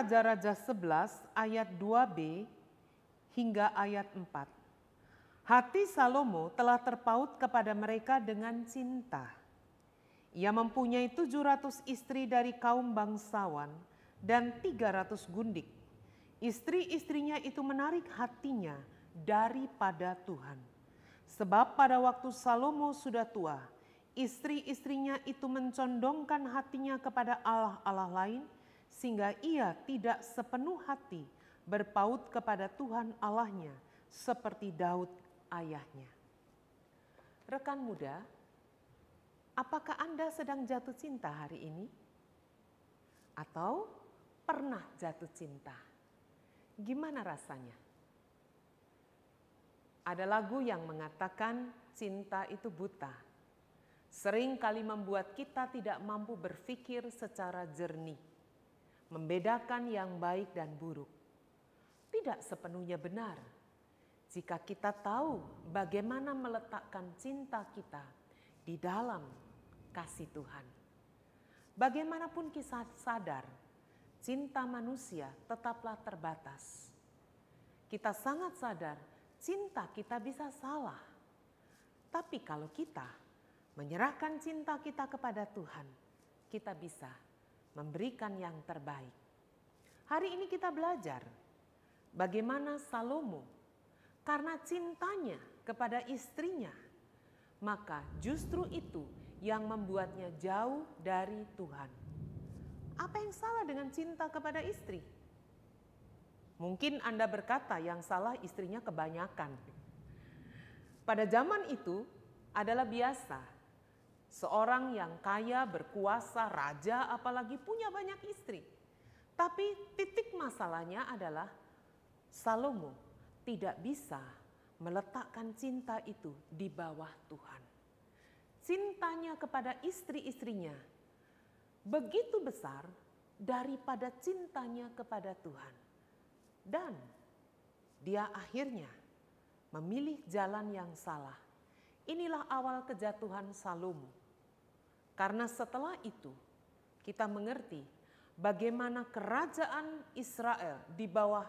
Raja-Raja 11 ayat 2b hingga ayat 4. Hati Salomo telah terpaut kepada mereka dengan cinta. Ia mempunyai 700 istri dari kaum bangsawan dan 300 gundik. Istri-istrinya itu menarik hatinya daripada Tuhan. Sebab pada waktu Salomo sudah tua, istri-istrinya itu mencondongkan hatinya kepada Allah-Allah lain – sehingga ia tidak sepenuh hati berpaut kepada Tuhan Allahnya seperti Daud ayahnya. Rekan muda, apakah Anda sedang jatuh cinta hari ini? Atau pernah jatuh cinta? Gimana rasanya? Ada lagu yang mengatakan cinta itu buta. Sering kali membuat kita tidak mampu berpikir secara jernih membedakan yang baik dan buruk. Tidak sepenuhnya benar jika kita tahu bagaimana meletakkan cinta kita di dalam kasih Tuhan. Bagaimanapun kisah sadar, cinta manusia tetaplah terbatas. Kita sangat sadar cinta kita bisa salah. Tapi kalau kita menyerahkan cinta kita kepada Tuhan, kita bisa memberikan yang terbaik. Hari ini kita belajar bagaimana Salomo karena cintanya kepada istrinya, maka justru itu yang membuatnya jauh dari Tuhan. Apa yang salah dengan cinta kepada istri? Mungkin Anda berkata yang salah istrinya kebanyakan. Pada zaman itu adalah biasa Seorang yang kaya, berkuasa, raja, apalagi punya banyak istri. Tapi titik masalahnya adalah Salomo tidak bisa meletakkan cinta itu di bawah Tuhan. Cintanya kepada istri-istrinya begitu besar daripada cintanya kepada Tuhan. Dan dia akhirnya memilih jalan yang salah. Inilah awal kejatuhan Salomo karena setelah itu kita mengerti bagaimana kerajaan Israel di bawah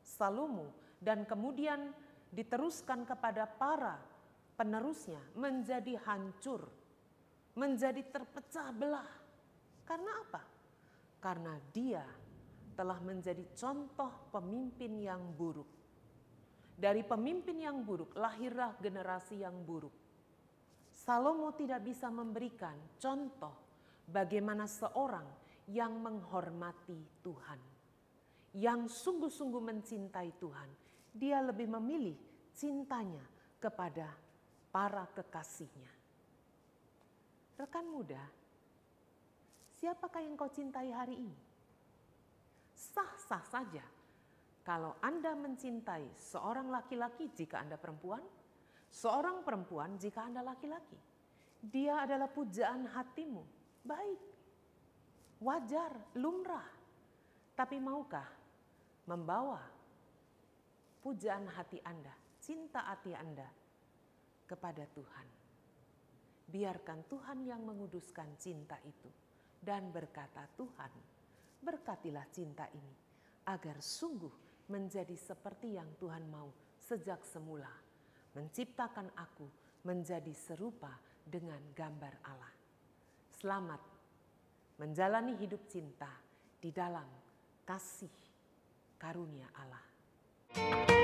Salomo dan kemudian diteruskan kepada para penerusnya menjadi hancur, menjadi terpecah belah. Karena apa? Karena dia telah menjadi contoh pemimpin yang buruk. Dari pemimpin yang buruk lahirlah generasi yang buruk. Salomo tidak bisa memberikan contoh bagaimana seorang yang menghormati Tuhan, yang sungguh-sungguh mencintai Tuhan, dia lebih memilih cintanya kepada para kekasihnya. Rekan muda, siapakah yang kau cintai hari ini? Sah-sah saja kalau Anda mencintai seorang laki-laki jika Anda perempuan, Seorang perempuan jika Anda laki-laki, dia adalah pujaan hatimu. Baik, wajar, lumrah. Tapi maukah membawa pujaan hati Anda, cinta hati Anda kepada Tuhan? Biarkan Tuhan yang menguduskan cinta itu dan berkata Tuhan, berkatilah cinta ini agar sungguh menjadi seperti yang Tuhan mau sejak semula menciptakan aku menjadi serupa dengan gambar Allah. Selamat menjalani hidup cinta di dalam kasih karunia Allah. thank you